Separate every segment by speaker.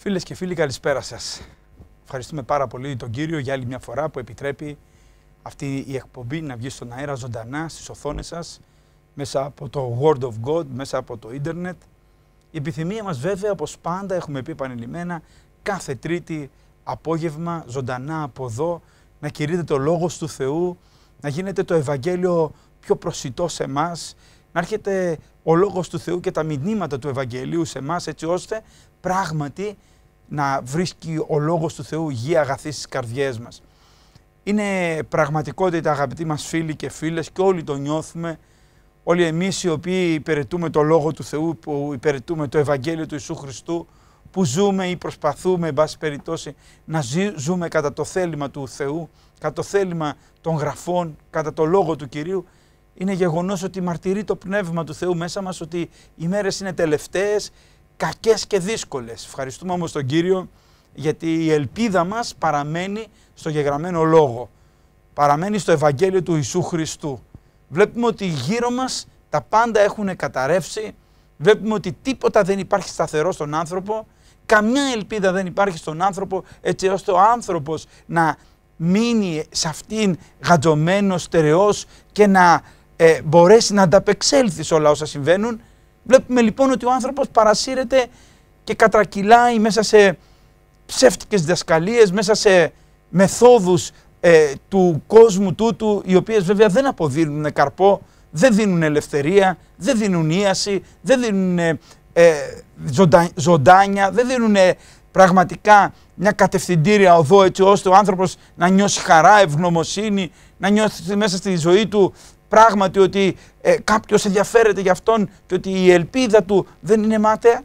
Speaker 1: Φίλες και φίλοι καλησπέρα σας. Ευχαριστούμε πάρα πολύ τον κύριο για άλλη μια φορά που επιτρέπει αυτή η εκπομπή να βγει στον αέρα ζωντανά στις οθόνες σας μέσα από το Word of God, μέσα από το ίντερνετ. Η επιθυμία μας βέβαια όπως πάντα έχουμε πει επανειλημμένα κάθε τρίτη απόγευμα ζωντανά από εδώ να κηρύτε το Λόγος του Θεού, να γίνεται το Ευαγγέλιο πιο προσιτό σε εμάς, να έρχεται ο Λόγος του Θεού και τα μηνύματα του Ευαγγελίου σε εμάς, έτσι ώστε πράγματι να βρίσκει ο Λόγος του Θεού γη αγαθής στις καρδιές μας. Είναι πραγματικότητα αγαπητοί μας φίλοι και φίλες και όλοι το νιώθουμε, όλοι εμείς οι οποίοι υπηρετούμε το Λόγο του Θεού, που υπηρετούμε το Ευαγγέλιο του Ιησού Χριστού, που ζούμε ή προσπαθούμε, εν περιπτώσει, να ζούμε κατά το θέλημα του Θεού, κατά το θέλημα των γραφών, κατά το Λόγο του Κυρίου, είναι γεγονός ότι μαρτυρεί το πνεύμα του Θεού μέσα μας ότι οι μέρες είναι τελευταίες, κακές και δύσκολες. Ευχαριστούμε όμως τον Κύριο γιατί η ελπίδα μας παραμένει στο γεγραμμένο λόγο. Παραμένει στο Ευαγγέλιο του Ιησού Χριστού. Βλέπουμε ότι γύρω μας τα πάντα έχουν καταρρεύσει. Βλέπουμε ότι τίποτα δεν υπάρχει σταθερό στον άνθρωπο. Καμιά ελπίδα δεν υπάρχει στον άνθρωπο έτσι ώστε ο άνθρωπος να μείνει σε αυτήν γατζωμένος στερεός και να ε, μπορέσει να ανταπεξέλθεις σε όλα όσα συμβαίνουν. Βλέπουμε λοιπόν ότι ο άνθρωπος παρασύρεται και κατρακυλάει μέσα σε ψεύτικες διασκαλίες μέσα σε μεθόδους ε, του κόσμου τούτου, οι οποίες βέβαια δεν αποδίδουν καρπό, δεν δίνουν ελευθερία, δεν δίνουν ίαση, δεν δίνουν ε, ε ζωντάνια, δεν δίνουν ε, πραγματικά μια κατευθυντήρια οδό έτσι ώστε ο άνθρωπος να νιώσει χαρά, ευγνωμοσύνη, να νιώσει μέσα στη ζωή του πράγματι ότι ε, κάποιος ενδιαφέρεται για αυτόν και ότι η ελπίδα του δεν είναι μάταια.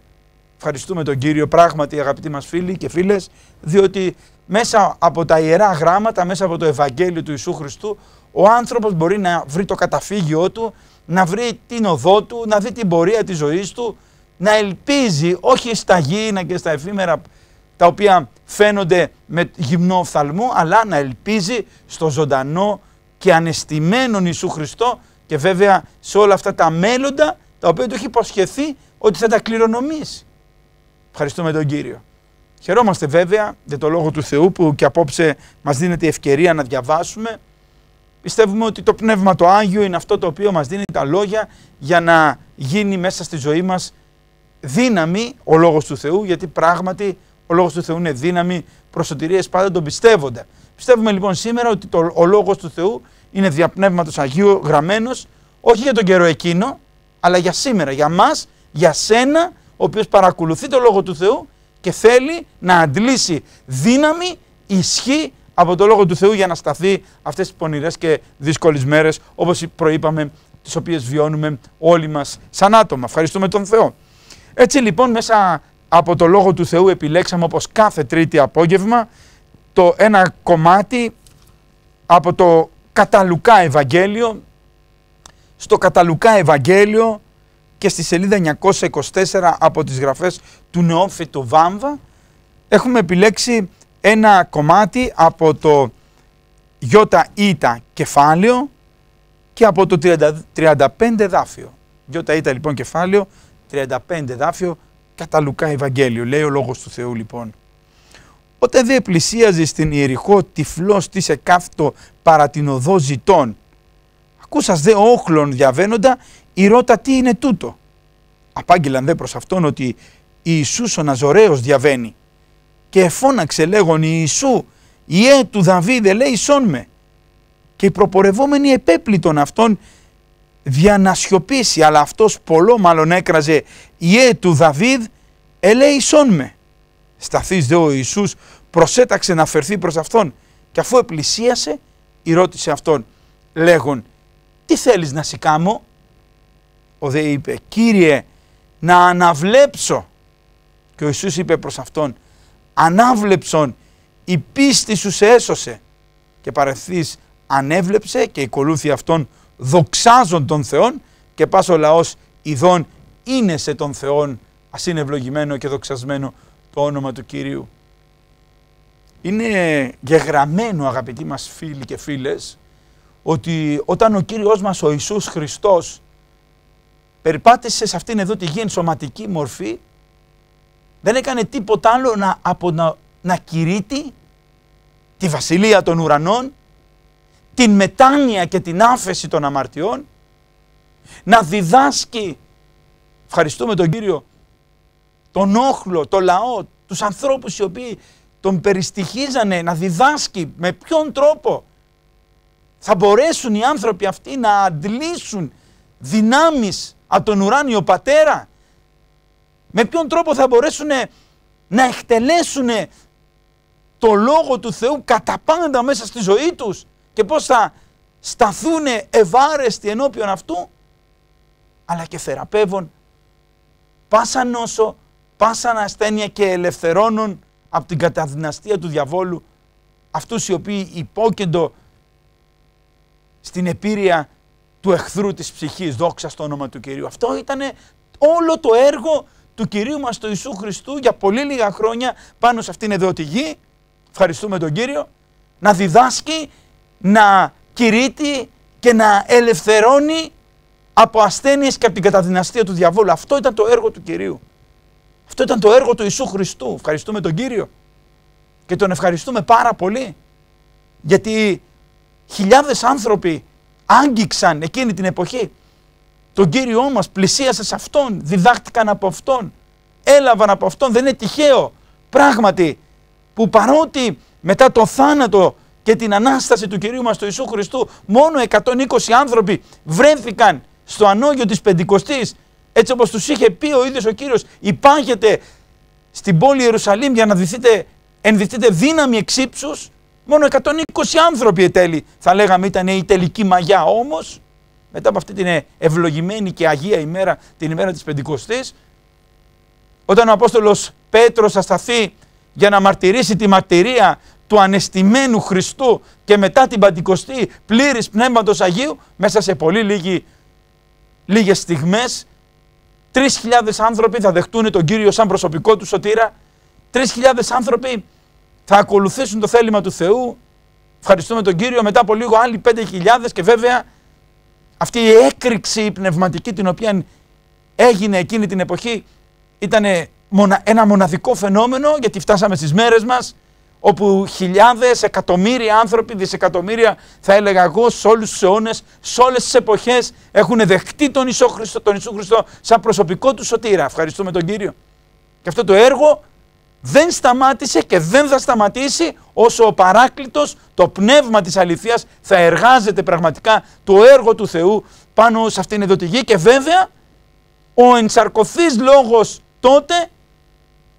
Speaker 1: Ευχαριστούμε τον Κύριο πράγματι αγαπητοί μας φίλοι και φίλες διότι μέσα από τα Ιερά Γράμματα, μέσα από το Ευαγγέλιο του Ιησού Χριστού ο άνθρωπος μπορεί να βρει το καταφύγιό του, να βρει την οδό του, να δει την πορεία της ζωής του, να ελπίζει όχι στα γήινα και στα εφήμερα τα οποία φαίνονται με γυμνό αλλά να ελπίζει στο ζωντανό και ανεστημένον Ιησού Χριστό και βέβαια σε όλα αυτά τα μέλλοντα τα οποία του έχει υποσχεθεί ότι θα τα κληρονομήσει. Ευχαριστούμε τον Κύριο. Χαιρόμαστε βέβαια για το Λόγο του Θεού που και απόψε μας δίνεται η ευκαιρία να διαβάσουμε. Πιστεύουμε ότι το Πνεύμα το Άγιο είναι αυτό το οποίο μας δίνει τα λόγια για να γίνει μέσα στη ζωή μας δύναμη ο Λόγος του Θεού γιατί πράγματι ο Λόγος του Θεού είναι δύναμη προσωτηρίες πάντα τον πιστεύονται. Πιστεύουμε λοιπόν σήμερα ότι το, ο λόγος του Θεού είναι διαπνεύματος Αγίου γραμμένος, όχι για τον καιρό εκείνο, αλλά για σήμερα, για μας, για σένα, ο οποίος παρακολουθεί το λόγο του Θεού και θέλει να αντλήσει δύναμη, ισχύ από το λόγο του Θεού για να σταθεί αυτές τις πονηρές και δύσκολες μέρες, όπως προείπαμε, τις οποίες βιώνουμε όλοι μας σαν άτομα. Ευχαριστούμε τον Θεό. Έτσι λοιπόν μέσα από το λόγο του Θεού επιλέξαμε όπως κάθε τρίτη απόγευμα το ένα κομμάτι από το Καταλουκά Ευαγγέλιο. Στο Καταλουκά Ευαγγέλιο και στη σελίδα 924 από τις γραφές του Νεόφυτου Βάμβα έχουμε επιλέξει ένα κομμάτι από το γιώτα ήτα κεφάλαιο και από το 35 δάφιο. Γιώτα ήτα λοιπόν κεφάλαιο, 35 δάφιο, Καταλουκά Ευαγγέλιο. Λέει ο Λόγος του Θεού λοιπόν. Όταν δε πλησίαζε στην Ιεριχώ τυφλός σε κάφτο παρά την οδό ζητών. Ακούσας δε όχλων διαβαίνοντα, η ρώτα τι είναι τούτο. Απάγγελαν δε προς αυτόν ότι Ιησούς ο Ναζωραίος διαβαίνει. Και φώναξε λέγον Ιησού, Ιε του Δαβίδε λέει σών με. Και οι προπορευόμενοι επέπλητον αυτόν δια να σιωπήσει, αλλά αυτός πολλό μάλλον έκραζε «Ιε του Δαβίδ, ελέησόν με» σταθείς δε ο Ιησούς, προσέταξε να φερθεί προς Αυτόν και αφού επλησίασε, η ρώτησε Αυτόν, λέγον, τι θέλεις να σηκάμω, ο δε είπε, Κύριε, να αναβλέψω. Και ο Ιησούς είπε προς Αυτόν, ανάβλεψον, η πίστη σου σε έσωσε. Και παρεθείς ανέβλεψε και ακολούθη Αυτόν δοξάζον τον Θεόν και πας ο λαός ειδών είναι σε τον Θεόν ας είναι ευλογημένο και δοξασμένο το όνομα του Κυρίου. Είναι γεγραμμένο αγαπητοί μας φίλοι και φίλες ότι όταν ο Κύριος μας ο Ιησούς Χριστός περπάτησε σε αυτήν εδώ τη γη σωματική μορφή δεν έκανε τίποτα άλλο να, από, να, να κηρύττει τη βασιλεία των ουρανών την μετάνοια και την άφεση των αμαρτιών να διδάσκει ευχαριστούμε τον Κύριο τον όχλο, το λαό, τους ανθρώπους οι οποίοι τον περιστοιχίζανε να διδάσκει με ποιον τρόπο θα μπορέσουν οι άνθρωποι αυτοί να αντλήσουν δυνάμεις από τον ουράνιο πατέρα με ποιον τρόπο θα μπορέσουν να εκτελέσουν το Λόγο του Θεού κατά πάντα μέσα στη ζωή τους και πώς θα σταθούν ευάρεστοι ενώπιον αυτού αλλά και θεραπεύουν πάσα νόσο πάσαν ασθένεια και ελευθερώνουν από την καταδυναστία του διαβόλου αυτούς οι οποίοι υπόκεντο στην επίρρεια του εχθρού της ψυχής, δόξα στο όνομα του Κυρίου. Αυτό ήταν όλο το έργο του Κυρίου μας του Ιησού Χριστού για πολύ λίγα χρόνια πάνω σε αυτήν εδώ τη γη, ευχαριστούμε τον Κύριο, να διδάσκει, να κηρύττει και να ελευθερώνει από ασθένειες και από την καταδυναστία του διαβόλου. Αυτό ήταν το έργο του Κυρίου. Αυτό ήταν το έργο του Ιησού Χριστού. Ευχαριστούμε τον Κύριο. Και τον ευχαριστούμε πάρα πολύ. Γιατί χιλιάδες άνθρωποι άγγιξαν εκείνη την εποχή. Τον Κύριό μας πλησίασε σε Αυτόν, διδάχτηκαν από Αυτόν, έλαβαν από Αυτόν. Δεν είναι τυχαίο πράγματι που παρότι μετά το θάνατο και την Ανάσταση του Κυρίου μας του Ιησού Χριστού μόνο 120 άνθρωποι βρέθηκαν στο ανώγιο της Πεντηκοστής έτσι όπως τους είχε πει ο ίδιος ο Κύριος Υπάγεται στην πόλη Ιερουσαλήμ για να δυθείτε, ενδυθείτε δύναμη εξύψους μόνο 120 άνθρωποι ετέλει θα λέγαμε ήταν η τελική μαγιά όμως μετά από αυτή την ευλογημένη και Αγία ημέρα την ημέρα της Πεντηκοστής όταν ο Απόστολος Πέτρος ασταθεί για να μαρτυρήσει τη μαρτυρία του ανεστημένου Χριστού και μετά την Πεντηκοστή πλήρης Πνεύματος Αγίου μέσα σε πολύ λίγη, λίγες στιγμές 3.000 άνθρωποι θα δεχτούν τον Κύριο σαν προσωπικό του σωτήρα. 3.000 άνθρωποι θα ακολουθήσουν το θέλημα του Θεού. Ευχαριστούμε τον Κύριο. Μετά από λίγο άλλοι 5.000 και βέβαια αυτή η έκρηξη πνευματική την οποία έγινε εκείνη την εποχή ήταν ένα μοναδικό φαινόμενο γιατί φτάσαμε στις μέρες μας όπου χιλιάδες, εκατομμύρια άνθρωποι, δισεκατομμύρια θα έλεγα εγώ σε όλους τους αιώνες, σε όλες τις εποχές έχουν δεχτεί τον Ιησού Χριστό, τον Ιησού Χριστό σαν προσωπικό του σωτήρα. Ευχαριστούμε τον Κύριο. Και αυτό το έργο δεν σταμάτησε και δεν θα σταματήσει όσο ο παράκλητος, το πνεύμα της αληθείας θα εργάζεται πραγματικά το έργο του Θεού πάνω σε αυτήν εδώ τη γη και βέβαια ο ενσαρκωθής λόγος τότε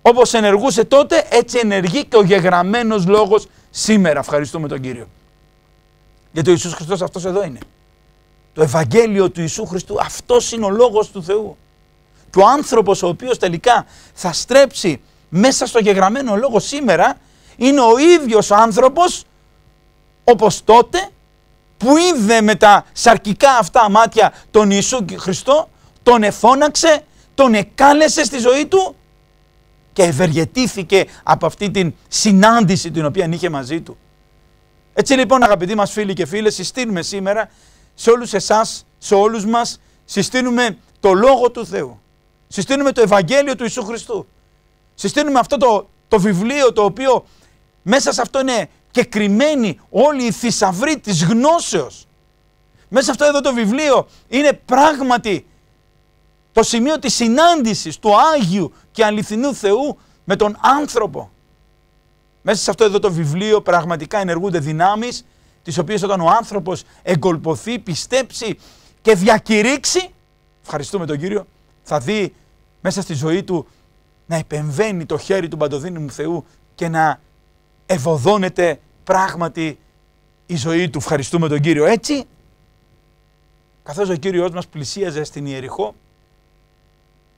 Speaker 1: όπως ενεργούσε τότε, έτσι ενεργεί και ο γεγραμμένος λόγος σήμερα. Ευχαριστούμε τον Κύριο. Γιατί ο Ιησούς Χριστός αυτός εδώ είναι. Το Ευαγγέλιο του Ιησού Χριστού, αυτός είναι ο λόγος του Θεού. Και ο άνθρωπος ο οποίος τελικά θα στρέψει μέσα στο γεγραμμένο λόγο σήμερα, είναι ο ίδιος άνθρωπο. άνθρωπος, όπως τότε, που είδε με τα σαρκικά αυτά μάτια τον Ιησού Χριστό, τον εφώναξε, τον εκάλεσε στη ζωή του και ευεργετήθηκε από αυτή την συνάντηση την οποία είχε μαζί του. Έτσι λοιπόν αγαπητοί μας φίλοι και φίλες συστήνουμε σήμερα σε όλους εσάς, σε όλους μας συστήνουμε το Λόγο του Θεού. Συστήνουμε το Ευαγγέλιο του Ιησού Χριστού. Συστήνουμε αυτό το, το βιβλίο το οποίο μέσα σε αυτό είναι και κρυμμένη όλη η θησαυρή της γνώσεως. Μέσα σε αυτό εδώ το βιβλίο είναι πράγματι το σημείο της συνάντησης του Άγιου και αληθινού Θεού με τον άνθρωπο. Μέσα σε αυτό εδώ το βιβλίο πραγματικά ενεργούνται δυνάμεις τις οποίες όταν ο άνθρωπος εγκολποθεί, πιστέψει και διακηρύξει, ευχαριστούμε τον Κύριο, θα δει μέσα στη ζωή του να επεμβαίνει το χέρι του παντοδύναμου Θεού και να ευωδώνεται πράγματι η ζωή του. Ευχαριστούμε τον Κύριο. Έτσι, καθώς ο Κύριος μας πλησίαζε στην Ιεριχώ,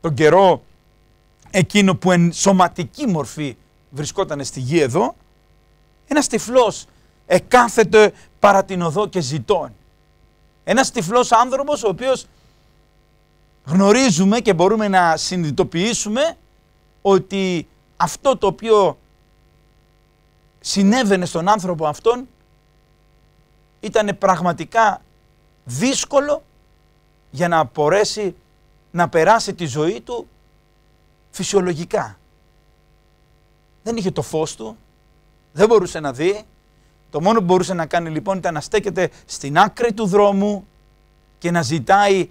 Speaker 1: τον καιρό εκείνο που εν σωματική μορφή βρισκόταν στη γη εδώ, ένας τυφλός εκάθεται παρά την οδό και ζητών. Ένας τυφλός άνθρωπος ο οποίος γνωρίζουμε και μπορούμε να συνειδητοποιήσουμε ότι αυτό το οποίο συνέβαινε στον άνθρωπο αυτόν ήταν πραγματικά δύσκολο για να μπορέσει να περάσει τη ζωή του φυσιολογικά. Δεν είχε το φως του, δεν μπορούσε να δει. Το μόνο που μπορούσε να κάνει λοιπόν ήταν να στέκεται στην άκρη του δρόμου και να ζητάει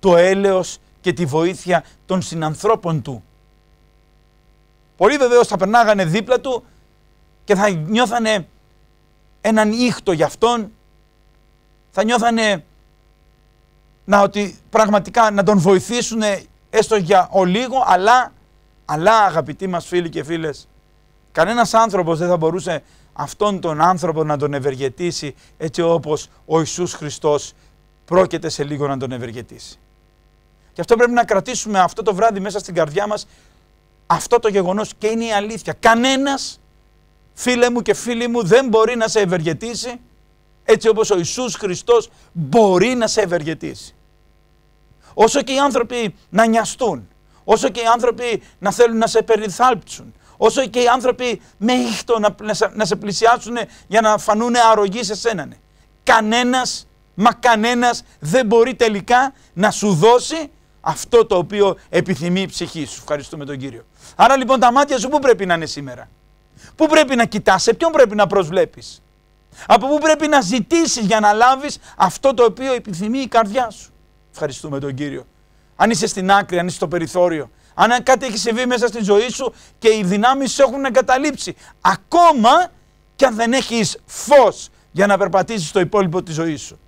Speaker 1: το έλεος και τη βοήθεια των συνανθρώπων του. Πολλοί βεβαίως θα περνάγανε δίπλα του και θα νιώθανε έναν ήχτο για αυτόν, θα νιώθανε να, ότι πραγματικά να τον βοηθήσουν έστω για ο λίγο, αλλά, αλλά αγαπητοί μας φίλοι και φίλες, κανένας άνθρωπος δεν θα μπορούσε αυτόν τον άνθρωπο να τον ευεργετήσει έτσι όπως ο Ιησούς Χριστός πρόκειται σε λίγο να τον ευεργετήσει. Γι' αυτό πρέπει να κρατήσουμε αυτό το βράδυ μέσα στην καρδιά μας αυτό το γεγονός και είναι η αλήθεια. Κανένας φίλε μου και φίλοι μου δεν μπορεί να σε ευεργετήσει έτσι όπως ο Ιησούς Χριστός μπορεί να σε ευεργετήσει. Όσο και οι άνθρωποι να νοιαστούν, όσο και οι άνθρωποι να θέλουν να σε περιθάλψουν, όσο και οι άνθρωποι με ήχτο να, να, σε πλησιάσουν για να φανούν αρρωγή σε σένα. Ναι. Κανένας, μα κανένας δεν μπορεί τελικά να σου δώσει αυτό το οποίο επιθυμεί η ψυχή σου. Ευχαριστούμε τον Κύριο. Άρα λοιπόν τα μάτια σου πού πρέπει να είναι σήμερα. Πού πρέπει να κοιτάς, σε ποιον πρέπει να προσβλέπεις. Από πού πρέπει να ζητήσεις για να λάβεις αυτό το οποίο επιθυμεί η καρδιά σου. Ευχαριστούμε τον Κύριο. Αν είσαι στην άκρη, αν είσαι στο περιθώριο, αν κάτι έχει συμβεί μέσα στη ζωή σου και οι δυνάμεις σου έχουν εγκαταλείψει, ακόμα και αν δεν έχεις φως για να περπατήσεις το υπόλοιπο της ζωής σου.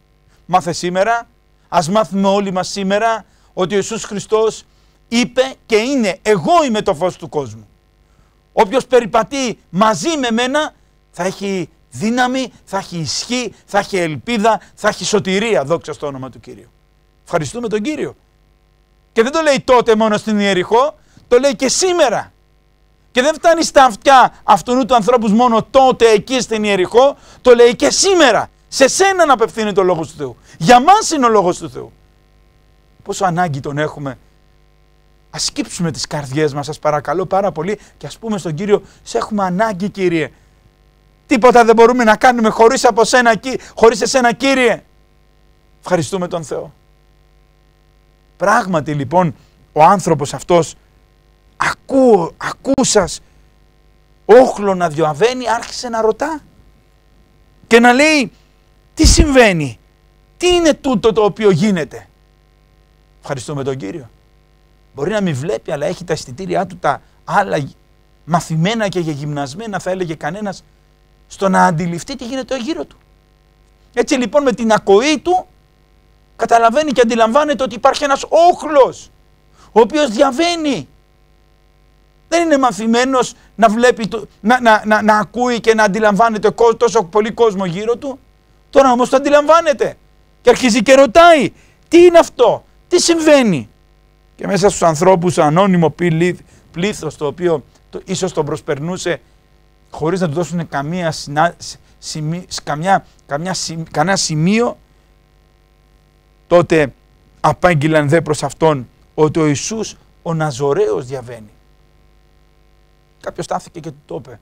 Speaker 1: Μάθε σήμερα, ας μάθουμε όλοι μας σήμερα ότι ο Ιησούς Χριστός είπε και είναι «Εγώ είμαι το φως του κόσμου». Όποιος περιπατεί μαζί με μένα θα έχει δύναμη, θα έχει ισχύ, θα έχει ελπίδα, θα έχει σωτηρία, δόξα στο όνομα του Κύριου. Ευχαριστούμε τον Κύριο. Και δεν το λέει τότε μόνο στην Ιεριχώ, το λέει και σήμερα. Και δεν φτάνει στα αυτιά αυτού του ανθρώπους μόνο τότε εκεί στην Ιεριχώ, το λέει και σήμερα. Σε σένα να απευθύνει το λόγος του Θεού. Για μας είναι ο λόγος του Θεού. Πόσο ανάγκη τον έχουμε. Ας σκύψουμε τις καρδιές μας, σας παρακαλώ πάρα πολύ, και ας πούμε στον κύριο: Σε έχουμε ανάγκη, κύριε. Τίποτα δεν μπορούμε να κάνουμε χωρίς από σένα, χωρίς εσένα, κύριε. Ευχαριστούμε τον Θεό. Πράγματι λοιπόν ο άνθρωπος αυτός ακούω, ακούσας όχλο να διοαβαίνει άρχισε να ρωτά και να λέει τι συμβαίνει, τι είναι τούτο το οποίο γίνεται. Ευχαριστούμε τον Κύριο. Μπορεί να μην βλέπει αλλά έχει τα αισθητήριά του τα άλλα μαθημένα και γεγυμνασμένα θα έλεγε κανένας στο να αντιληφθεί τι γίνεται γύρω του. Έτσι λοιπόν με την ακοή του καταλαβαίνει και αντιλαμβάνεται ότι υπάρχει ένας όχλος ο οποίος διαβαίνει. Δεν είναι μαθημένος να, βλέπει, να, να, να, να ακούει και να αντιλαμβάνεται τόσο πολύ κόσμο γύρω του. Τώρα όμως το αντιλαμβάνεται και αρχίζει και ρωτάει τι είναι αυτό, τι συμβαίνει. Και μέσα στους ανθρώπους ανώνυμο πλήθος το οποίο το, ίσως τον προσπερνούσε χωρίς να του δώσουν καμία, καμιά, σημείο Τότε απάγγειλαν δε προς αυτόν ότι ο Ιησούς ο Ναζωραίος διαβαίνει. Κάποιος στάθηκε και του το είπε.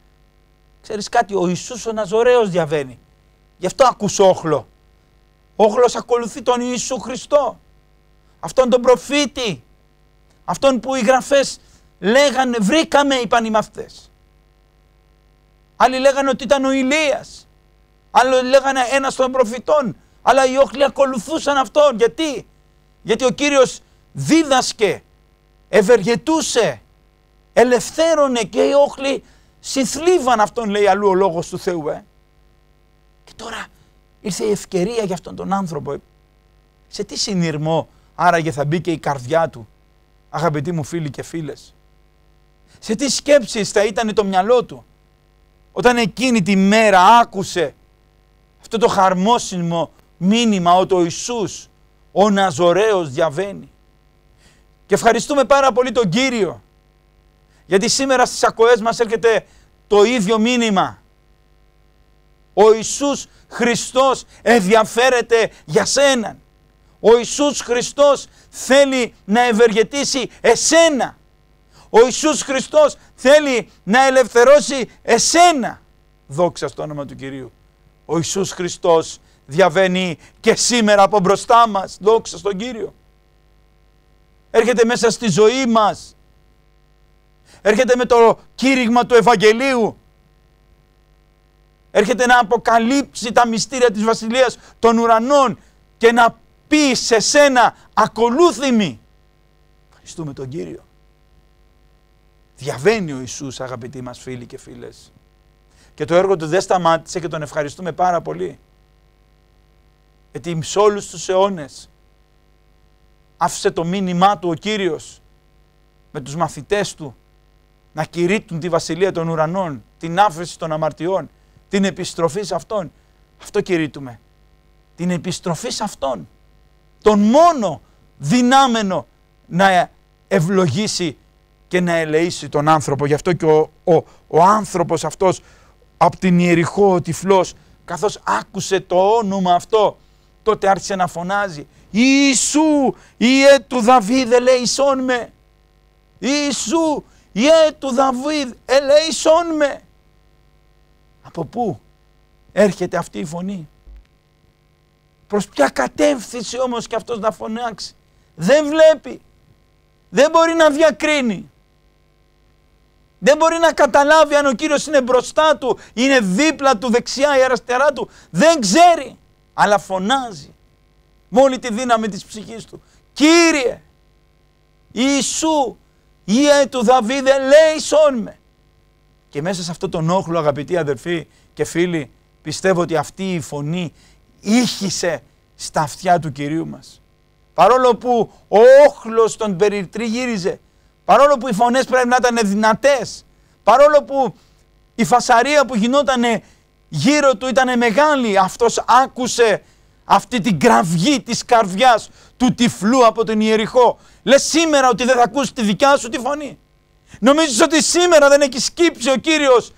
Speaker 1: Ξέρεις κάτι, ο Ιησούς ο Ναζωραίος διαβαίνει. Γι' αυτό ακούς όχλο. Όχλος ακολουθεί τον Ιησού Χριστό. Αυτόν τον προφήτη. Αυτόν που οι γραφές λέγανε βρήκαμε είπαν οι μαθητές. Άλλοι λέγανε ότι ήταν ο Ηλίας. Άλλοι λέγανε ένας των προφητών. Αλλά οι όχλοι ακολουθούσαν αυτόν. Γιατί? Γιατί ο Κύριος δίδασκε, ευεργετούσε, ελευθέρωνε και οι όχλοι συνθλίβαν αυτόν λέει αλλού ο λόγος του Θεού. Ε. Και τώρα ήρθε η ευκαιρία για αυτόν τον άνθρωπο. Σε τι συνειρμό άραγε θα μπήκε η καρδιά του αγαπητοί μου φίλοι και φίλες. Σε τι σκέψεις θα ήταν το μυαλό του όταν εκείνη τη μέρα άκουσε αυτό το χαρμόσυνο μήνυμα ότι ο Ιησούς ο Ναζωραίος διαβαίνει. Και ευχαριστούμε πάρα πολύ τον Κύριο γιατί σήμερα στις ακοές μας έρχεται το ίδιο μήνυμα. Ο Ιησούς Χριστός ενδιαφέρεται για σέναν. Ο Ιησούς Χριστός θέλει να ευεργετήσει εσένα. Ο Ιησούς Χριστός θέλει να ελευθερώσει εσένα. Δόξα στο όνομα του Κυρίου. Ο Ιησούς Χριστός διαβαίνει και σήμερα από μπροστά μας. Δόξα στον Κύριο. Έρχεται μέσα στη ζωή μας. Έρχεται με το κήρυγμα του Ευαγγελίου. Έρχεται να αποκαλύψει τα μυστήρια της Βασιλείας των ουρανών και να πει σε σένα ακολούθημη. Ευχαριστούμε τον Κύριο. Διαβαίνει ο Ιησούς αγαπητοί μας φίλοι και φίλες. Και το έργο του δεν σταμάτησε και τον ευχαριστούμε πάρα πολύ γιατί εις όλους τους αιώνες άφησε το μήνυμά του ο Κύριος με τους μαθητές του να κηρύττουν τη βασιλεία των ουρανών, την άφεση των αμαρτιών, την επιστροφή σε Αυτόν. Αυτό κηρύττουμε. Την επιστροφή σε Αυτόν. Τον μόνο δυνάμενο να ευλογήσει και να ελεήσει τον άνθρωπο. Γι' αυτό και ο, ο, ο άνθρωπος αυτός από την Ιεριχώ ο τυφλός, καθώς άκουσε το όνομα αυτό, Τότε άρχισε να φωνάζει Ιησού, Ιε του Δαβίδ ελέησόν με. Ιησού, Ιε του Δαβίδ ελέησόν με. Από πού έρχεται αυτή η φωνή. Προς ποια κατεύθυνση όμως και αυτός να φωνάξει. Δεν βλέπει. Δεν μπορεί να διακρίνει. Δεν μπορεί να καταλάβει αν ο Κύριος είναι μπροστά του, είναι δίπλα του, δεξιά ή αριστερά του. Δεν ξέρει αλλά φωνάζει με όλη τη δύναμη της ψυχής του. Κύριε, Ιησού, Ιε του Δαβίδε, λέει με. Και μέσα σε αυτό τον όχλο αγαπητοί αδερφοί και φίλοι, πιστεύω ότι αυτή η φωνή ήχησε στα αυτιά του Κυρίου μας. Παρόλο που ο όχλος τον περιτριγύριζε, παρόλο που οι φωνές πρέπει να ήταν δυνατές, παρόλο που η φασαρία που γινότανε γύρω του ήταν μεγάλη. Αυτός άκουσε αυτή την κραυγή της καρδιάς του τυφλού από τον Ιεριχό. Λες σήμερα ότι δεν θα ακούσει τη δικιά σου τη φωνή. Νομίζεις ότι σήμερα δεν έχει σκύψει ο Κύριος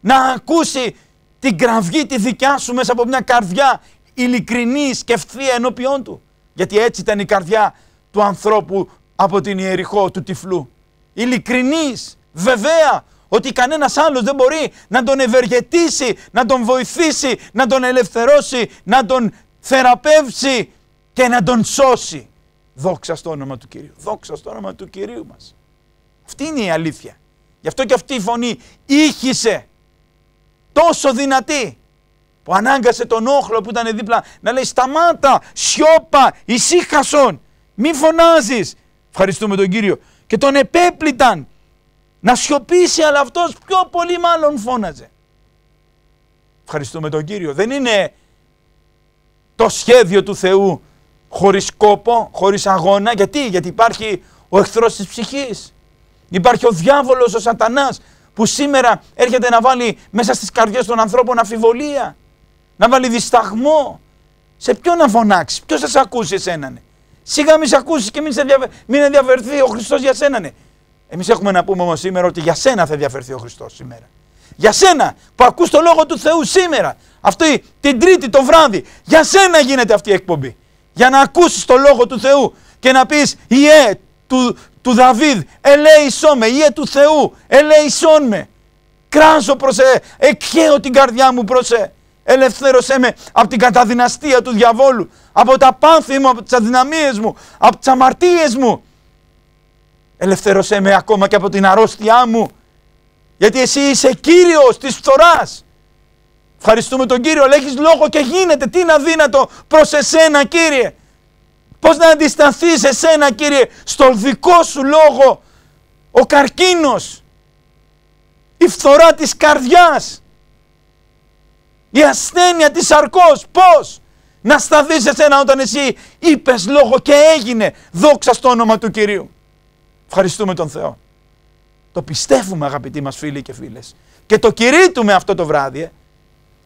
Speaker 1: να ακούσει την κραυγή τη δικιά σου μέσα από μια καρδιά ειλικρινής και ευθεία ενώπιόν του. Γιατί έτσι ήταν η καρδιά του ανθρώπου από την Ιεριχώ, του τυφλού. Ειλικρινής, βεβαία, ότι κανένας άλλος δεν μπορεί να τον ευεργετήσει, να τον βοηθήσει, να τον ελευθερώσει, να τον θεραπεύσει και να τον σώσει. Δόξα στο όνομα του Κυρίου. Δόξα στο όνομα του Κυρίου μας. Αυτή είναι η αλήθεια. Γι' αυτό και αυτή η φωνή ήχησε τόσο δυνατή που ανάγκασε τον όχλο που ήταν δίπλα να λέει σταμάτα, σιώπα, ησύχασον, μη φωνάζεις. Ευχαριστούμε τον Κύριο. Και τον επέπληταν να σιωπήσει αλλά αυτός πιο πολύ μάλλον φώναζε. Ευχαριστούμε τον Κύριο. Δεν είναι το σχέδιο του Θεού χωρίς κόπο, χωρίς αγώνα. Γιατί, γιατί υπάρχει ο εχθρός της ψυχής. Υπάρχει ο διάβολος, ο σατανάς που σήμερα έρχεται να βάλει μέσα στις καρδιές των ανθρώπων αφιβολία. Να βάλει δισταγμό. Σε ποιον να φωνάξεις, ποιος θα σε ακούσει εσένανε. Σιγά μην σε ακούσεις και μην, σε διαβε... μην ο Χριστός για σένανε. Εμείς έχουμε να πούμε όμως σήμερα ότι για σένα θα διαφερθεί ο Χριστός σήμερα. Για σένα που ακούς το λόγο του Θεού σήμερα, αυτή την Τρίτη το βράδυ, για σένα γίνεται αυτή η εκπομπή. Για να ακούσεις το λόγο του Θεού και να πεις «Ιε του, του Δαβίδ, ελέησό με, Ιε του Θεού, ελέησόν με, κράζω προς ε, εκχαίω την καρδιά μου προς ε, ελευθέρωσέ με από την καταδυναστία του διαβόλου, από τα πάθη μου, από τις αδυναμίες μου, από τις αμαρτίες μου, Ελευθέρωσέ με ακόμα και από την αρρώστιά μου. Γιατί εσύ είσαι κύριος της φθοράς. Ευχαριστούμε τον Κύριο, αλλά έχεις λόγο και γίνεται. Τι είναι αδύνατο προς εσένα Κύριε. Πώς να αντισταθείς εσένα Κύριε στον δικό σου λόγο. Ο καρκίνος. Η φθορά της καρδιάς. Η ασθένεια της αρκός. Πώς να σταθείς εσένα όταν εσύ είπες λόγο και έγινε. Δόξα στο όνομα του Κυρίου. Ευχαριστούμε τον Θεό. Το πιστεύουμε αγαπητοί μας φίλοι και φίλες. Και το κηρύττουμε αυτό το βράδυ. Ε,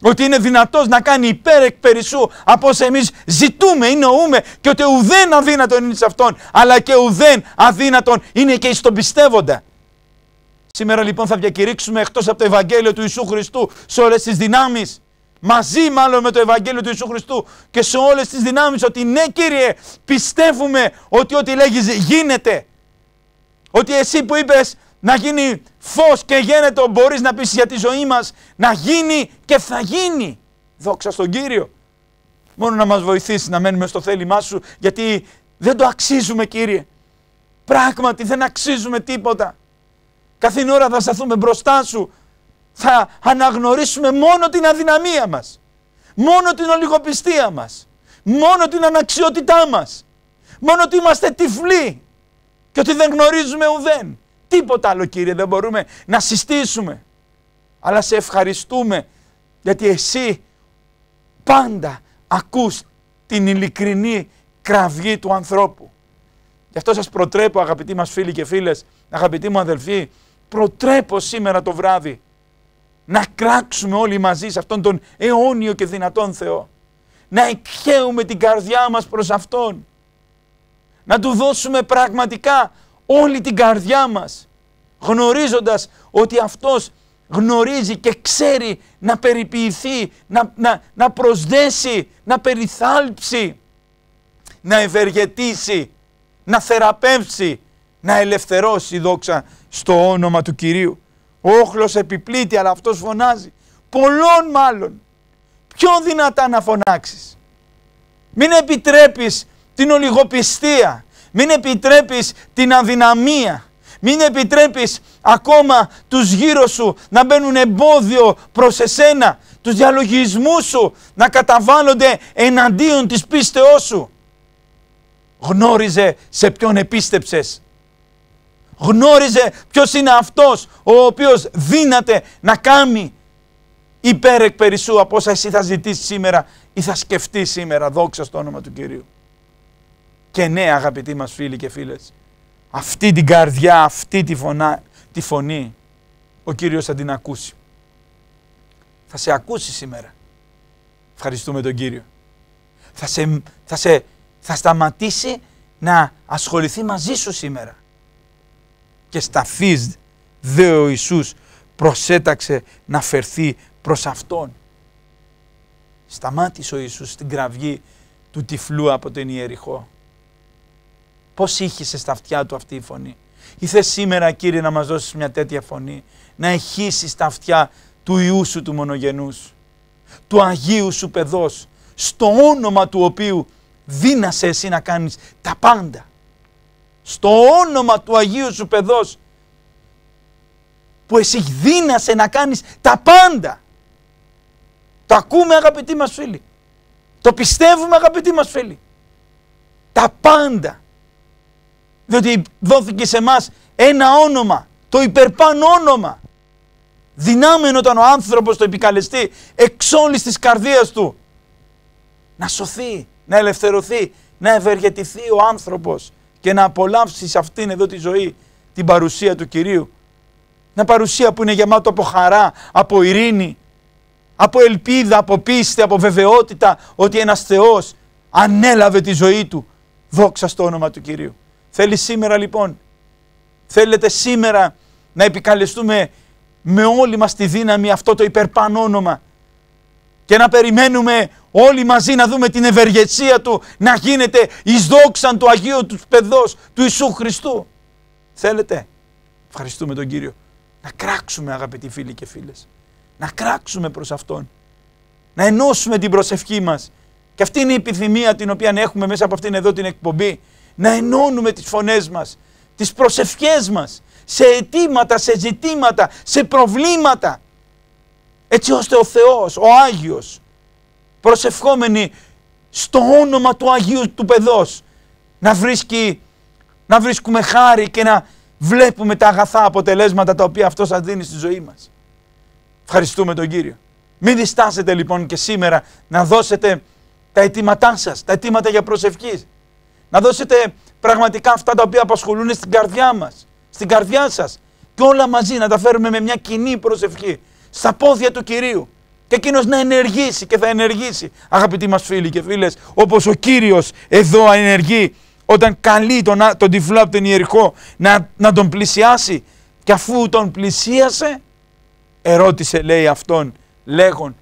Speaker 1: ότι είναι δυνατός να κάνει υπέρ εκ περισσού από όσα εμείς ζητούμε ή νοούμε και ότι ουδέν αδύνατον είναι σε αυτόν αλλά και ουδέν αδύνατον είναι και εις τον πιστεύοντα. Σήμερα λοιπόν θα διακηρύξουμε εκτός από το Ευαγγέλιο του Ιησού Χριστού σε όλες τις δυνάμεις μαζί μάλλον με το Ευαγγέλιο του Ιησού Χριστού και σε όλες τις δυνάμεις ότι ναι Κύριε πιστεύουμε ότι ό,τι λέγεις γίνεται ότι εσύ που είπες να γίνει φως και γένετο μπορείς να πεις για τη ζωή μας να γίνει και θα γίνει. Δόξα στον Κύριο. Μόνο να μας βοηθήσεις να μένουμε στο θέλημά σου γιατί δεν το αξίζουμε Κύριε. Πράγματι δεν αξίζουμε τίποτα. Καθήν ώρα θα σταθούμε μπροστά σου. Θα αναγνωρίσουμε μόνο την αδυναμία μας. Μόνο την ολιγοπιστία μας. Μόνο την αναξιότητά μας. Μόνο ότι είμαστε τυφλοί και ότι δεν γνωρίζουμε ουδέν. Τίποτα άλλο Κύριε δεν μπορούμε να συστήσουμε. Αλλά σε ευχαριστούμε γιατί εσύ πάντα ακούς την ειλικρινή κραυγή του ανθρώπου. Γι' αυτό σας προτρέπω αγαπητοί μας φίλοι και φίλες, αγαπητοί μου αδελφοί, προτρέπω σήμερα το βράδυ να κράξουμε όλοι μαζί σε αυτόν τον αιώνιο και δυνατόν Θεό. Να εκχαίουμε την καρδιά μας προς Αυτόν να του δώσουμε πραγματικά όλη την καρδιά μας, γνωρίζοντας ότι αυτός γνωρίζει και ξέρει να περιποιηθεί, να, να, να προσδέσει, να περιθάλψει, να ευεργετήσει, να θεραπεύσει, να ελευθερώσει δόξα στο όνομα του Κυρίου. Ο όχλος επιπλήττει αλλά αυτός φωνάζει. Πολλών μάλλον. Πιο δυνατά να φωνάξεις. Μην επιτρέπεις την ολιγοπιστία. Μην επιτρέπεις την αδυναμία. Μην επιτρέπεις ακόμα τους γύρω σου να μπαίνουν εμπόδιο προς εσένα. Τους διαλογισμούς σου να καταβάλλονται εναντίον της πίστεώς σου. Γνώριζε σε ποιον επίστεψες. Γνώριζε ποιος είναι αυτός ο οποίος δύναται να κάνει υπέρ εκ περισσού από όσα εσύ θα ζητήσεις σήμερα ή θα σκεφτείς σήμερα. Δόξα στο όνομα του Κυρίου. Και ναι αγαπητοί μας φίλοι και φίλες, αυτή την καρδιά, αυτή τη, φωνά, τη φωνή ο Κύριος θα την ακούσει. Θα σε ακούσει σήμερα. Ευχαριστούμε τον Κύριο. Θα, σε, θα, σε, θα σταματήσει να ασχοληθεί μαζί σου σήμερα. Και σταθείς δε ο Ιησούς προσέταξε να φερθεί προς Αυτόν. Σταμάτησε ο Ιησούς στην κραυγή του τυφλού από τον Ιεριχό. Πώ είχε στα αυτιά του αυτή η φωνή. Ήθε σήμερα Κύριε να μας δώσεις μια τέτοια φωνή. Να ηχήσεις τα αυτιά του Ιού σου του μονογενούς. Του Αγίου σου παιδός. Στο όνομα του οποίου δύνασε εσύ να κάνεις τα πάντα. Στο όνομα του Αγίου σου παιδός που εσύ δύνασε να κάνεις τα πάντα. Το ακούμε αγαπητοί μας φίλοι. Το πιστεύουμε αγαπητοί μας φίλοι. Τα πάντα διότι δόθηκε σε εμά ένα όνομα, το υπερπάνω όνομα. Δυνάμεν όταν ο άνθρωπος το επικαλεστεί εξ όλης της καρδίας του. Να σωθεί, να ελευθερωθεί, να ευεργετηθεί ο άνθρωπος και να απολαύσει σε αυτήν εδώ τη ζωή την παρουσία του Κυρίου. Μια παρουσία που είναι γεμάτο από χαρά, από ειρήνη, από ελπίδα, από πίστη, από βεβαιότητα ότι ένας Θεός ανέλαβε τη ζωή του. Δόξα στο όνομα του Κυρίου. Θέλει σήμερα λοιπόν, θέλετε σήμερα να επικαλεστούμε με όλη μας τη δύναμη αυτό το υπερπάνω. και να περιμένουμε όλοι μαζί να δούμε την ευεργεσία του να γίνεται εις δόξαν του Αγίου του Παιδός του Ιησού Χριστού. Θέλετε. Ευχαριστούμε τον Κύριο. Να κράξουμε αγαπητοί φίλοι και φίλες. Να κράξουμε προς Αυτόν. Να ενώσουμε την προσευχή μας. Και αυτή είναι η επιθυμία την οποία έχουμε μέσα από αυτήν εδώ την εκπομπή να ενώνουμε τις φωνές μας, τις προσευχές μας, σε αιτήματα, σε ζητήματα, σε προβλήματα. Έτσι ώστε ο Θεός, ο Άγιος, προσευχόμενοι στο όνομα του Αγίου του Παιδός, να, βρίσκει, να βρίσκουμε χάρη και να βλέπουμε τα αγαθά αποτελέσματα τα οποία αυτός σας δίνει στη ζωή μας. Ευχαριστούμε τον Κύριο. Μην διστάσετε λοιπόν και σήμερα να δώσετε τα αιτήματά σας, τα αιτήματα για προσευχής. Να δώσετε πραγματικά αυτά τα οποία απασχολούν στην καρδιά μας, στην καρδιά σας. Και όλα μαζί να τα φέρουμε με μια κοινή προσευχή στα πόδια του Κυρίου. Και εκείνος να ενεργήσει και θα ενεργήσει. Αγαπητοί μας φίλοι και φίλες, όπως ο Κύριος εδώ ενεργεί όταν καλεί τον, τον τυφλό από τον Ιερχό να, να τον πλησιάσει. Και αφού τον πλησίασε, ερώτησε λέει αυτόν λέγον,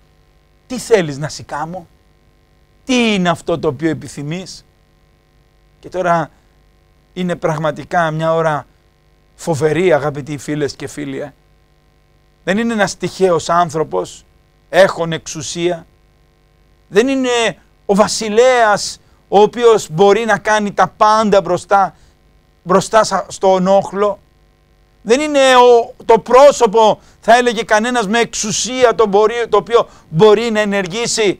Speaker 1: τι θέλεις να σηκάμω, τι είναι αυτό το οποίο επιθυμείς. Και τώρα είναι πραγματικά μια ώρα φοβερή αγαπητοί φίλες και φίλοι. Ε. Δεν είναι ένας τυχαίος άνθρωπος, έχουν εξουσία. Δεν είναι ο βασιλέας ο οποίος μπορεί να κάνει τα πάντα μπροστά, μπροστά στο ονόχλο. Δεν είναι το πρόσωπο, θα έλεγε κανένας, με εξουσία το, μπορεί, το οποίο μπορεί να ενεργήσει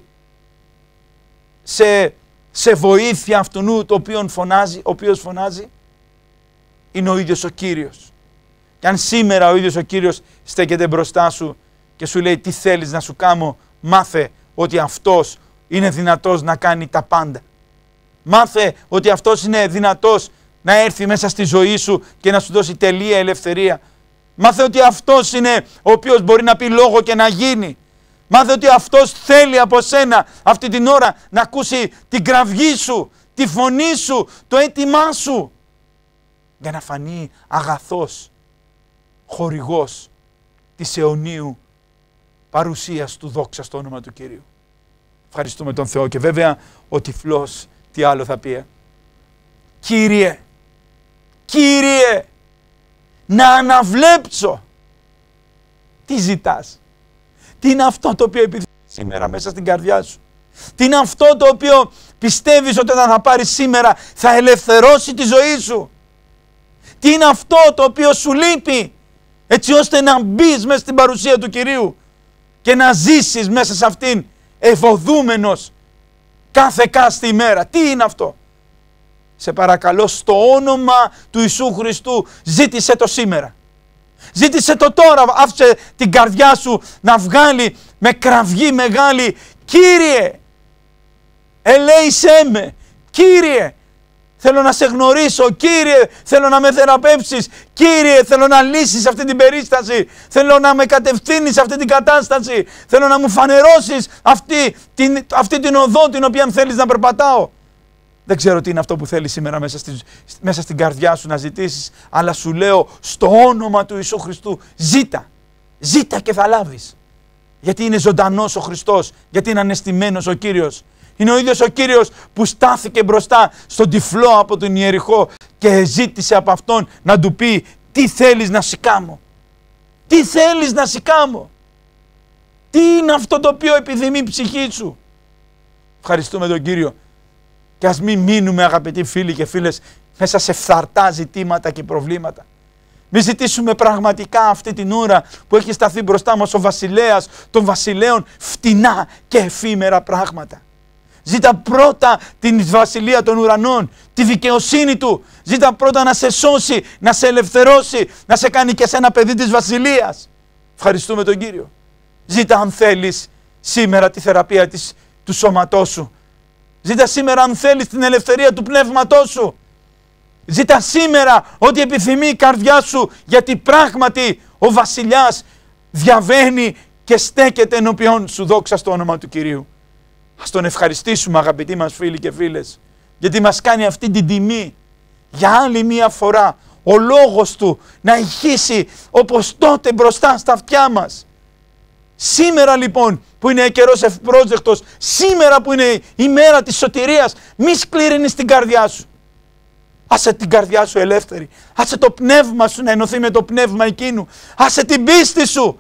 Speaker 1: σε σε βοήθεια αυτού το οποίο φωνάζει, ο οποίος φωνάζει είναι ο ίδιος ο Κύριος. Και αν σήμερα ο ίδιος ο Κύριος στέκεται μπροστά σου και σου λέει τι θέλεις να σου κάνω, μάθε ότι αυτός είναι δυνατός να κάνει τα πάντα. Μάθε ότι αυτός είναι δυνατός να έρθει μέσα στη ζωή σου και να σου δώσει τελεία ελευθερία. Μάθε ότι αυτός είναι ο οποίος μπορεί να πει λόγο και να γίνει. Μάθε ότι αυτός θέλει από σένα αυτή την ώρα να ακούσει την κραυγή σου, τη φωνή σου, το αίτημά σου. Για να φανεί αγαθός, χορηγός της αιωνίου παρουσίας του δόξα στο όνομα του Κυρίου. Ευχαριστούμε τον Θεό και βέβαια ο τυφλός τι άλλο θα πει. Ε? Κύριε, Κύριε, να αναβλέψω. Τι ζητάς. Τι είναι αυτό το οποίο επιθυμεί σήμερα μέσα στην καρδιά σου. Τι είναι αυτό το οποίο πιστεύεις ότι όταν θα πάρεις σήμερα θα ελευθερώσει τη ζωή σου. Τι είναι αυτό το οποίο σου λείπει έτσι ώστε να μπεις μέσα στην παρουσία του Κυρίου και να ζήσεις μέσα σε αυτήν ευωδούμενος κάθε κάστη ημέρα. Τι είναι αυτό. Σε παρακαλώ στο όνομα του Ιησού Χριστού ζήτησε το σήμερα. Ζήτησε το τώρα, άφησε την καρδιά σου να βγάλει με κραυγή μεγάλη. Κύριε, ελέησέ με. Κύριε, θέλω να σε γνωρίσω. Κύριε, θέλω να με θεραπεύσεις. Κύριε, θέλω να λύσεις αυτή την περίσταση. Θέλω να με κατευθύνεις αυτή την κατάσταση. Θέλω να μου φανερώσεις αυτή την, αυτή την οδό την οποία θέλεις να περπατάω. Δεν ξέρω τι είναι αυτό που θέλεις σήμερα μέσα, στη, μέσα στην καρδιά σου να ζητήσεις, αλλά σου λέω στο όνομα του Ιησού Χριστού ζήτα. Ζήτα και θα λάβεις. Γιατί είναι ζωντανός ο Χριστός, γιατί είναι ανεστημένος ο Κύριος. Είναι ο ίδιος ο Κύριος που στάθηκε μπροστά στον τυφλό από τον Ιεριχό και ζήτησε από αυτόν να του πει τι θέλεις να σηκάμω. Τι θέλεις να σηκάμω. Τι είναι αυτό το οποίο επιδημεί η ψυχή σου. Ευχαριστούμε τον Κύριο και ας μην μείνουμε αγαπητοί φίλοι και φίλες μέσα σε φθαρτά ζητήματα και προβλήματα. Μην ζητήσουμε πραγματικά αυτή την ώρα που έχει σταθεί μπροστά μας ο βασιλέας των βασιλέων φτηνά και εφήμερα πράγματα. Ζήτα πρώτα την βασιλεία των ουρανών, τη δικαιοσύνη του. Ζήτα πρώτα να σε σώσει, να σε ελευθερώσει, να σε κάνει και σε ένα παιδί της βασιλείας. Ευχαριστούμε τον Κύριο. Ζήτα αν θέλεις σήμερα τη θεραπεία της, του σώματός σου. Ζήτα σήμερα αν θέλεις την ελευθερία του πνεύματός σου. Ζήτα σήμερα ό,τι επιθυμεί η καρδιά σου γιατί πράγματι ο βασιλιάς διαβαίνει και στέκεται ενώπιον σου δόξα στο όνομα του Κυρίου. Ας τον ευχαριστήσουμε αγαπητοί μας φίλοι και φίλες γιατί μας κάνει αυτή την τιμή για άλλη μία φορά ο λόγος του να ηχήσει όπως τότε μπροστά στα αυτιά μας. Σήμερα λοιπόν που είναι καιρός ευπρόσδεκτος, σήμερα που είναι η μέρα της σωτηρίας, μη σκληρίνει την καρδιά σου. Άσε την καρδιά σου ελεύθερη. Άσε το πνεύμα σου να ενωθεί με το πνεύμα εκείνου. Άσε την πίστη σου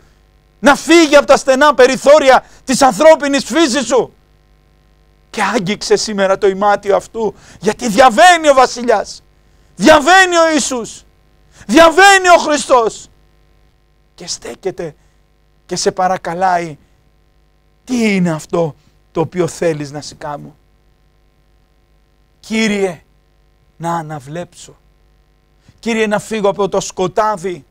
Speaker 1: να φύγει από τα στενά περιθώρια της ανθρώπινης φύσης σου. Και άγγιξε σήμερα το ημάτιο αυτού, γιατί διαβαίνει ο Βασιλιάς. Διαβαίνει ο Ιησούς. Διαβαίνει ο Χριστός. Και στέκεται και σε παρακαλάει τι είναι αυτό το οποίο θέλεις να σηκάμω. Κύριε, να αναβλέψω. Κύριε, να φύγω από το σκοτάδι.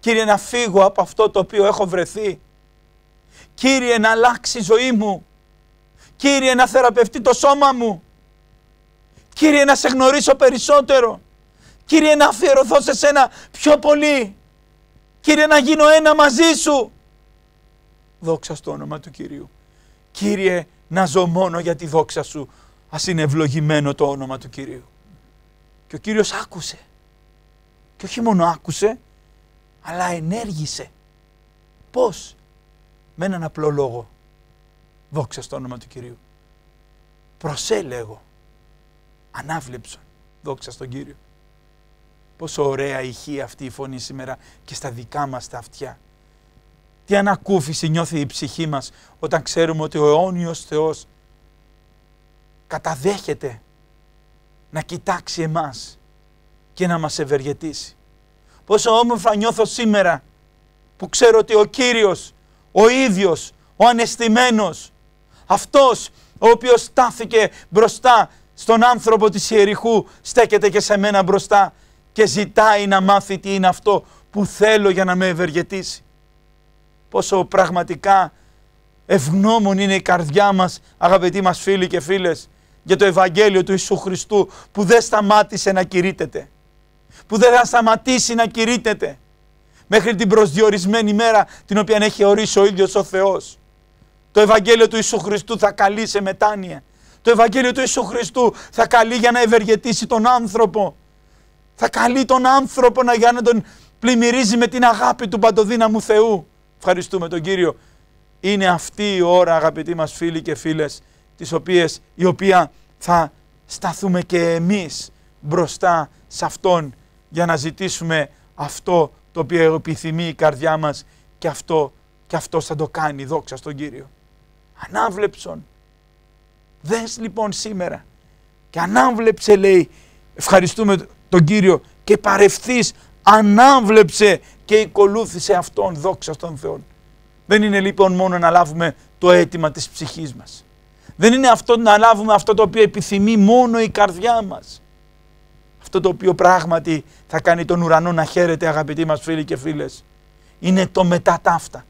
Speaker 1: Κύριε, να φύγω από αυτό το οποίο έχω βρεθεί. Κύριε, να αλλάξει η ζωή μου. Κύριε, να θεραπευτεί το σώμα μου. Κύριε, να σε γνωρίσω περισσότερο. Κύριε, να αφιερωθώ σε σένα πιο πολύ. Κύριε, να γίνω ένα μαζί σου δόξα στο όνομα του Κυρίου. Κύριε, να ζω μόνο για τη δόξα Σου, ας είναι ευλογημένο το όνομα του Κυρίου. Και ο Κύριος άκουσε. Και όχι μόνο άκουσε, αλλά ενέργησε. Πώς? Με έναν απλό λόγο. Δόξα στο όνομα του Κυρίου. Προσέλεγω. Ανάβλεψον. Δόξα στον Κύριο. Πόσο ωραία ηχεί αυτή η φωνή σήμερα και στα δικά μας τα αυτιά. Τι ανακούφιση νιώθει η ψυχή μας όταν ξέρουμε ότι ο αιώνιος Θεός καταδέχεται να κοιτάξει εμάς και να μας ευεργετήσει. Πόσο όμορφα νιώθω σήμερα που ξέρω ότι ο Κύριος, ο ίδιος, ο ανεστημένος, αυτός ο οποίος στάθηκε μπροστά στον άνθρωπο της Ιεριχού, στέκεται και σε μένα μπροστά και ζητάει να μάθει τι είναι αυτό που θέλω για να με ευεργετήσει πόσο πραγματικά ευγνώμων είναι η καρδιά μας, αγαπητοί μας φίλοι και φίλες, για το Ευαγγέλιο του Ιησού Χριστού που δεν σταμάτησε να κηρύτεται, που δεν θα σταματήσει να κηρύτεται μέχρι την προσδιορισμένη μέρα την οποία έχει ορίσει ο ίδιος ο Θεός. Το Ευαγγέλιο του Ιησού Χριστού θα καλεί σε μετάνοια. Το Ευαγγέλιο του Ιησού Χριστού θα καλεί για να ευεργετήσει τον άνθρωπο. Θα καλεί τον άνθρωπο να για να τον πλημμυρίζει με την αγάπη του παντοδύναμου Θεού. Ευχαριστούμε τον Κύριο. Είναι αυτή η ώρα αγαπητοί μας φίλοι και φίλες τις οποίες, η οποία θα σταθούμε και εμείς μπροστά σε Αυτόν για να ζητήσουμε αυτό το οποίο επιθυμεί η καρδιά μας και αυτό και αυτό θα το κάνει δόξα στον Κύριο. Ανάβλεψον. Δες λοιπόν σήμερα και ανάβλεψε λέει ευχαριστούμε τον Κύριο και παρευθείς ανάβλεψε και οικολούθησε αυτόν δόξα στον Θεό. Δεν είναι λοιπόν μόνο να λάβουμε το αίτημα της ψυχής μας. Δεν είναι αυτό να λάβουμε αυτό το οποίο επιθυμεί μόνο η καρδιά μας. Αυτό το οποίο πράγματι θα κάνει τον ουρανό να χαίρεται αγαπητοί μας φίλοι και φίλες. Είναι το μετά ταύτα.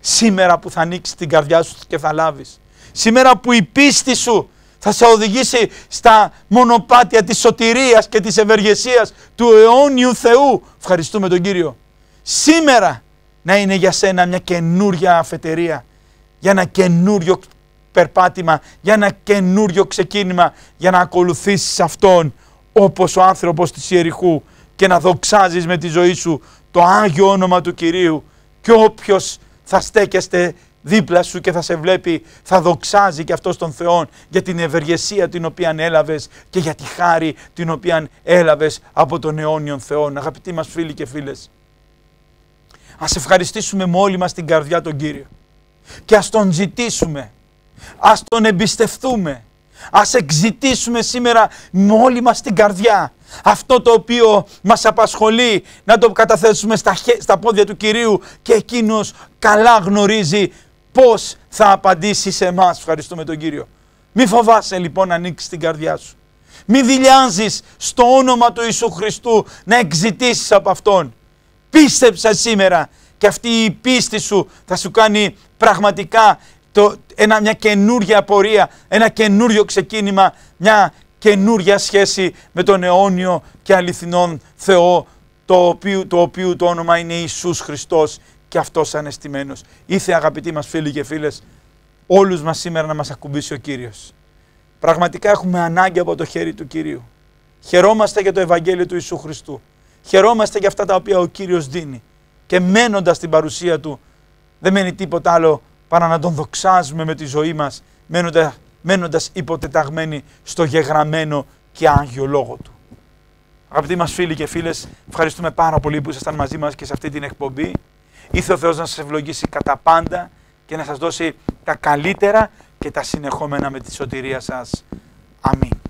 Speaker 1: Σήμερα που θα ανοίξεις την καρδιά σου και θα λάβεις. Σήμερα που η πίστη σου θα σε οδηγήσει στα μονοπάτια της σωτηρίας και της ευεργεσίας του αιώνιου Θεού. Ευχαριστούμε τον Κύριο. Σήμερα να είναι για σένα μια καινούρια αφετερία, για ένα καινούριο περπάτημα, για ένα καινούριο ξεκίνημα, για να ακολουθήσεις Αυτόν όπως ο άνθρωπος της Ιεριχού και να δοξάζεις με τη ζωή σου το Άγιο όνομα του Κυρίου και όποιος θα στέκεστε δίπλα σου και θα σε βλέπει, θα δοξάζει και αυτός τον Θεό για την ευεργεσία την οποία έλαβες και για τη χάρη την οποία έλαβες από τον αιώνιον Θεό. Αγαπητοί μας φίλοι και φίλες, ας ευχαριστήσουμε με όλη μας την καρδιά τον Κύριο και ας τον ζητήσουμε, ας τον εμπιστευτούμε, ας εξητήσουμε σήμερα με όλη μας την καρδιά αυτό το οποίο μας απασχολεί να το καταθέσουμε στα, στα πόδια του Κυρίου και εκείνος καλά γνωρίζει πώς θα απαντήσει σε εμάς Ευχαριστούμε τον Κύριο. Μη φοβάσαι λοιπόν να ανοίξει την καρδιά σου. Μη δηλιάζεις στο όνομα του Ιησού Χριστού να εξητήσεις από Αυτόν. Πίστεψα σήμερα και αυτή η πίστη σου θα σου κάνει πραγματικά το, ένα, μια καινούργια πορεία, ένα καινούριο ξεκίνημα, μια καινούργια σχέση με τον αιώνιο και αληθινόν Θεό, το οποίο, το, οποίο το όνομα είναι Ιησούς Χριστός και αυτός ανεστημένος. Ήθε αγαπητοί μας φίλοι και φίλες όλους μας σήμερα να μας ακουμπήσει ο Κύριος. Πραγματικά έχουμε ανάγκη από το χέρι του Κυρίου. Χαιρόμαστε για το Ευαγγέλιο του Ιησού Χριστού. Χαιρόμαστε για αυτά τα οποία ο Κύριος δίνει. Και μένοντας την παρουσία Του δεν μένει τίποτα άλλο παρά να Τον δοξάζουμε με τη ζωή μας μένοντας, μένοντας υποτεταγμένοι στο γεγραμμένο και άγιο λόγο Του. Αγαπητοί μας φίλοι και φίλες, ευχαριστούμε πάρα πολύ που ήσασταν μαζί μας και σε αυτή την εκπομπή. Ήθε ο Θεός να σας ευλογήσει κατά πάντα και να σας δώσει τα καλύτερα και τα συνεχόμενα με τη σωτηρία σας. Αμήν.